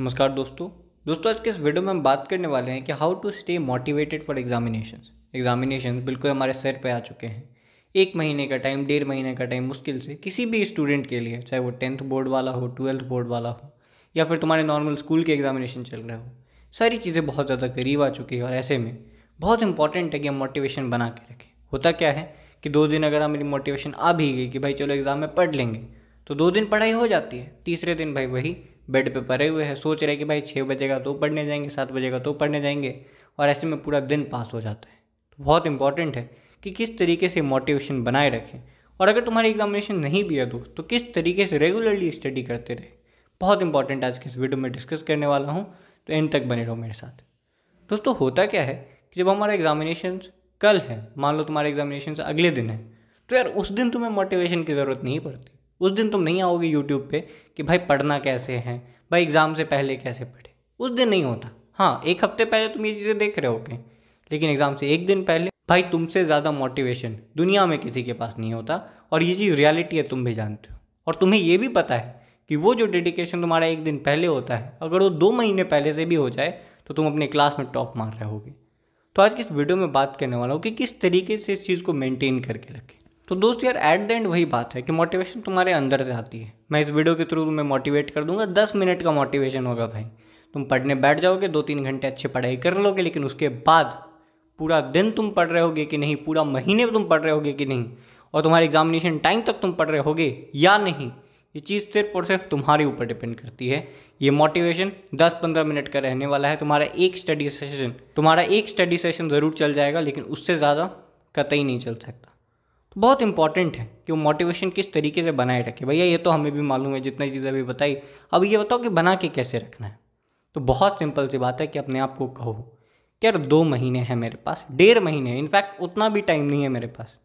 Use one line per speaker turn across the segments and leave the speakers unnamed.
नमस्कार दोस्तों दोस्तों आज के इस वीडियो में हम बात करने वाले हैं कि how to stay motivated for examination examination बिल्कुल हमारे सर पे आ चुके हैं एक महीने का टाइम डेढ़ महीने का टाइम मुश्किल से किसी भी स्टूडेंट के लिए चाहे वो टेंथ बोर्ड वाला हो ट्वेल्थ बोर्ड वाला हो या फिर तुम्हारे नॉर्मल स्कूल के एग्जामिनेशन चल रहे हो सारी चीज़ें बहुत ज़्यादा करीब आ चुकी है और ऐसे में बहुत इंपॉर्टेंट है कि हम मोटिवेशन बना के रखें होता क्या है कि दो दिन अगर हमारी मोटिवेशन आ भी गई कि भाई चलो एग्ज़ाम में पढ़ लेंगे तो दो दिन पढ़ाई हो जाती है तीसरे दिन भाई वही बेड पे पड़े हुए हैं सोच रहे कि भाई छः बजे का तो पढ़ने जाएंगे सात बजे का तो पढ़ने जाएंगे और ऐसे में पूरा दिन पास हो जाता है तो बहुत इंपॉर्टेंट है कि किस तरीके से मोटिवेशन बनाए रखें और अगर तुम्हारी एग्जामिनेशन नहीं भी है दोस्त तो किस तरीके से रेगुलरली स्टडी करते रहे बहुत इंपॉर्टेंट आज के इस वीडियो में डिस्कस करने वाला हूँ तो एंड तक बने रहो मेरे साथ दोस्तों होता क्या है कि जब हमारा एग्जामिनेशन कल है मान लो तुम्हारे एग्जामिनेशन अगले दिन है तो यार उस दिन तुम्हें मोटिवेशन की ज़रूरत नहीं पड़ती उस दिन तुम नहीं आओगे यूट्यूब पे कि भाई पढ़ना कैसे है भाई एग्ज़ाम से पहले कैसे पढ़े उस दिन नहीं होता हाँ एक हफ्ते पहले तुम ये चीज़ें देख रहे होगे लेकिन एग्ज़ाम से एक दिन पहले भाई तुमसे ज़्यादा मोटिवेशन दुनिया में किसी के पास नहीं होता और ये चीज़ रियलिटी है तुम भी जानते हो और तुम्हें ये भी पता है कि वो जो डेडिकेशन तुम्हारा एक दिन पहले होता है अगर वो दो महीने पहले से भी हो जाए तो तुम अपने क्लास में टॉप मार रहे होगे तो आज की इस वीडियो में बात करने वाला हूँ कि किस तरीके से इस चीज़ को मेंटेन करके रखें तो दोस्त यार एट द एंड वही बात है कि मोटिवेशन तुम्हारे अंदर से आती है मैं इस वीडियो के थ्रू तुम्हें मोटिवेट कर दूंगा दस मिनट का मोटिवेशन होगा भाई तुम पढ़ने बैठ जाओगे दो तीन घंटे अच्छे पढ़ाई कर लोगे लेकिन उसके बाद पूरा दिन तुम पढ़ रहे होगे कि नहीं पूरा महीने तुम पढ़ रहे होगे कि नहीं और तुम्हारे एग्जामिनेशन टाइम तक तुम पढ़ रहे होगे या नहीं ये चीज़ सिर्फ और सिर्फ तुम्हारे ऊपर डिपेंड करती है ये मोटिवेशन 10-15 मिनट का रहने वाला है तुम्हारा एक स्टडी सेशन तुम्हारा एक स्टडी सेशन ज़रूर चल जाएगा लेकिन उससे ज़्यादा कतई नहीं चल सकता तो बहुत इंपॉर्टेंट है कि वो मोटिवेशन किस तरीके से बनाए रखे भैया ये तो हमें भी मालूम है जितनी चीज़ें अभी बताई अब ये बताओ कि बना के कैसे रखना है तो बहुत सिंपल सी बात है कि अपने आप को कहो कि यार दो महीने हैं मेरे पास डेढ़ महीने इनफैक्ट उतना भी टाइम नहीं है मेरे पास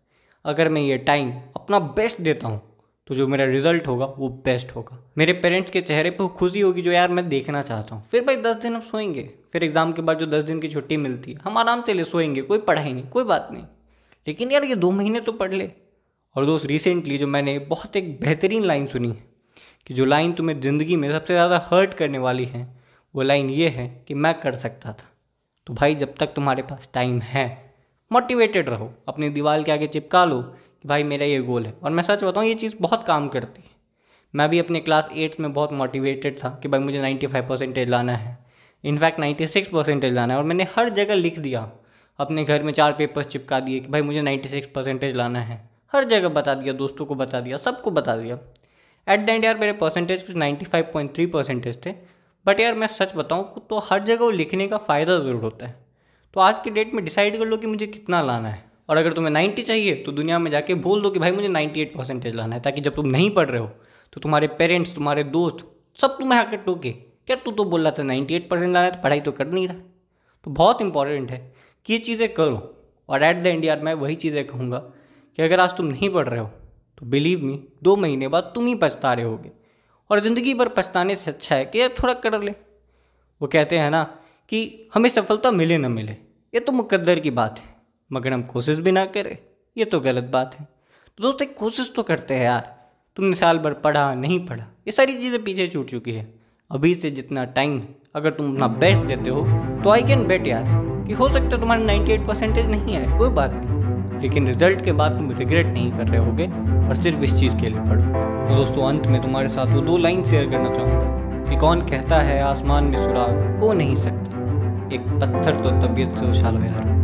अगर मैं ये टाइम अपना बेस्ट देता हूँ तो जो मेरा रिजल्ट होगा वो बेस्ट होगा मेरे पेरेंट्स के चेहरे पर खुशी होगी जो यार मैं देखना चाहता हूँ फिर भाई दस दिन हम सोएंगे फिर एग्ज़ाम के बाद जो दस दिन की छुट्टी मिलती है हम आराम से ले सोएंगे कोई पढ़ाई नहीं कोई बात नहीं लेकिन यार ये दो महीने तो पढ़ ले और दोस्त रिसेंटली जो मैंने बहुत एक बेहतरीन लाइन सुनी है कि जो लाइन तुम्हें ज़िंदगी में सबसे ज़्यादा हर्ट करने वाली है वो लाइन ये है कि मैं कर सकता था तो भाई जब तक तुम्हारे पास टाइम है मोटिवेटेड रहो अपनी दीवार के आगे चिपका लो कि भाई मेरा ये गोल है और मैं सच बताऊँ ये चीज़ बहुत काम करती है मैं भी अपने क्लास एट्थ में बहुत मोटिवेटेड था कि भाई मुझे फाइव परसेंटेज लाना है इनफैक्ट सिक्स परसेंटेज लाना है और मैंने हर जगह लिख दिया अपने घर में चार पेपर्स चिपका दिए कि भाई मुझे नाइन्टी सिक्स परसेंटेज लाना है हर जगह बता दिया दोस्तों को बता दिया सबको बता दिया एट द एंड यार मेरे परसेंटेज कुछ ninety five point three percentage थे बट यार मैं सच बताऊँ तो हर जगह वो लिखने का फ़ायदा ज़रूर होता है तो आज की डेट में डिसाइड कर लो कि मुझे कितना लाना है और अगर तुम्हें नाइन्टी चाहिए तो दुनिया में जाके बोल दो कि भाई मुझे नाइन्टी एट परसेंटेज लाना है ताकि जब तुम नहीं पढ़ रहे हो तो तुम्हारे पेरेंट्स तुम्हारे दोस्त सब तुम्हें आकर टोके यार तू तो बोल रहा था नाइन्टी एट परसेंट लाना है तो पढ़ाई तो कर नहीं रहा तो बहुत इंपॉर्टेंट है कि ये चीज़ें करो और एट द एंड यार मैं वही चीज़ें कहूँगा कि अगर आज तुम नहीं पढ़ रहे हो तो बिलीव मी दो महीने बाद तुम ही पछता रहे होगे और ज़िंदगी भर पछताने से अच्छा है कि यार थोड़ा कर ले वो कहते हैं ना कि हमें सफलता मिले ना मिले ये तो मुकद्दर की बात है मगर हम कोशिश भी ना करें ये तो गलत बात है तो दोस्त एक कोशिश तो करते हैं यार तुमने साल भर पढ़ा नहीं पढ़ा ये सारी चीज़ें पीछे छूट चुकी है अभी से जितना टाइम अगर तुम अपना बेस्ट देते हो तो आई कैन बेट यार कि हो सकता है तुम्हारा 98 परसेंटेज नहीं आए कोई बात नहीं लेकिन रिजल्ट के बाद तुम रिग्रेट नहीं कर रहे होगे और सिर्फ इस चीज़ के लिए पढ़ो तो दोस्तों अंत में तुम्हारे साथ वो दो लाइन शेयर करना चाहूँगा कि कौन कहता है आसमान में सुराग हो नहीं सकता एक पत्थर तो तबीयत से उछालो यार